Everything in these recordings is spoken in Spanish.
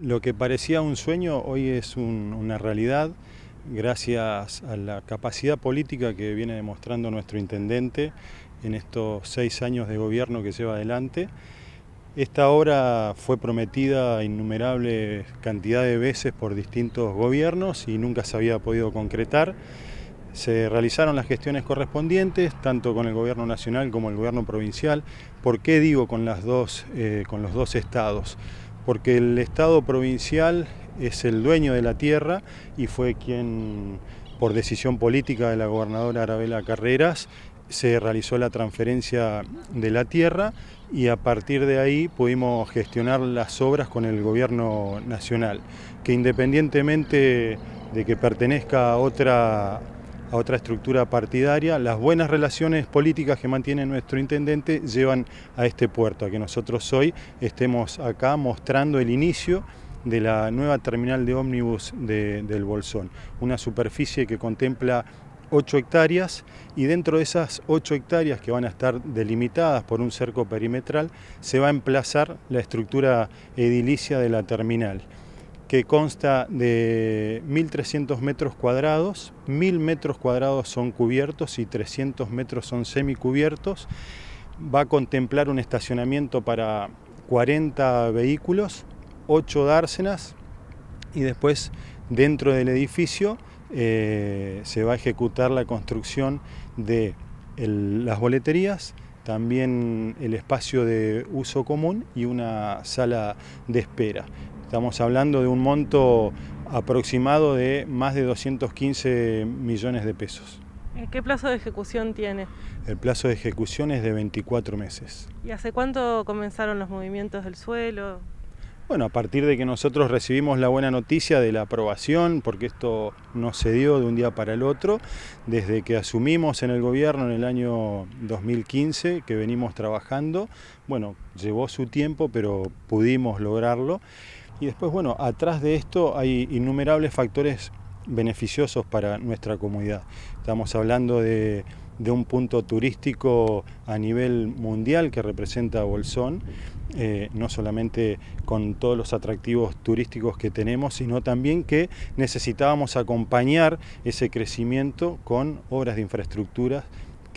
Lo que parecía un sueño hoy es una realidad gracias a la capacidad política que viene demostrando nuestro intendente en estos seis años de gobierno que lleva adelante. Esta obra fue prometida innumerable cantidad de veces por distintos gobiernos y nunca se había podido concretar. Se realizaron las gestiones correspondientes, tanto con el gobierno nacional como el gobierno provincial. ¿Por qué digo con, las eh, con los dos estados? porque el Estado provincial es el dueño de la tierra y fue quien, por decisión política de la gobernadora Arabela Carreras, se realizó la transferencia de la tierra y a partir de ahí pudimos gestionar las obras con el gobierno nacional, que independientemente de que pertenezca a otra a otra estructura partidaria. Las buenas relaciones políticas que mantiene nuestro intendente llevan a este puerto, a que nosotros hoy estemos acá mostrando el inicio de la nueva terminal de ómnibus del Bolsón, una superficie que contempla 8 hectáreas y dentro de esas 8 hectáreas que van a estar delimitadas por un cerco perimetral se va a emplazar la estructura edilicia de la terminal que consta de 1.300 metros cuadrados, 1.000 metros cuadrados son cubiertos y 300 metros son semicubiertos. Va a contemplar un estacionamiento para 40 vehículos, 8 dársenas y después dentro del edificio eh, se va a ejecutar la construcción de las boleterías, también el espacio de uso común y una sala de espera. Estamos hablando de un monto aproximado de más de 215 millones de pesos. Eh, ¿Qué plazo de ejecución tiene? El plazo de ejecución es de 24 meses. ¿Y hace cuánto comenzaron los movimientos del suelo? Bueno, a partir de que nosotros recibimos la buena noticia de la aprobación, porque esto no se dio de un día para el otro, desde que asumimos en el gobierno en el año 2015, que venimos trabajando, bueno, llevó su tiempo, pero pudimos lograrlo. Y después, bueno, atrás de esto hay innumerables factores beneficiosos para nuestra comunidad. Estamos hablando de, un punto turístico a nivel mundial que representa Bolsón, eh, no solamente con todos los atractivos turísticos que tenemos, sino también que necesitábamos acompañar ese crecimiento con obras de infraestructuras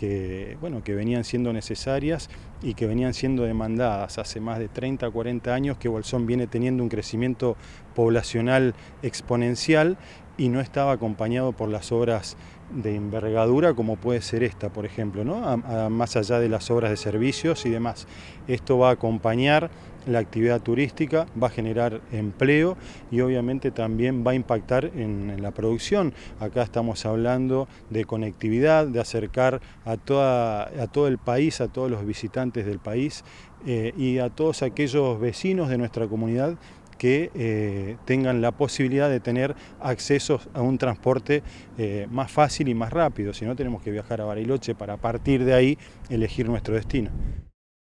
que, bueno, que venían siendo necesarias y que venían siendo demandadas. Hace más de 30, 40 años que Bolsón viene teniendo un crecimiento poblacional exponencial y no estaba acompañado por las obras de envergadura como puede ser esta, por ejemplo, ¿no? más allá de las obras de servicios y demás. Esto va a acompañar la actividad turística, va a generar empleo y obviamente también va a impactar en la producción. Acá estamos hablando de conectividad, de acercar a, todo el país, a todos los visitantes del país eh, y a todos aquellos vecinos de nuestra comunidad que eh, tengan la posibilidad de tener acceso a un transporte eh, más fácil y más rápido. Si no, tenemos que viajar a Bariloche para a partir de ahí elegir nuestro destino.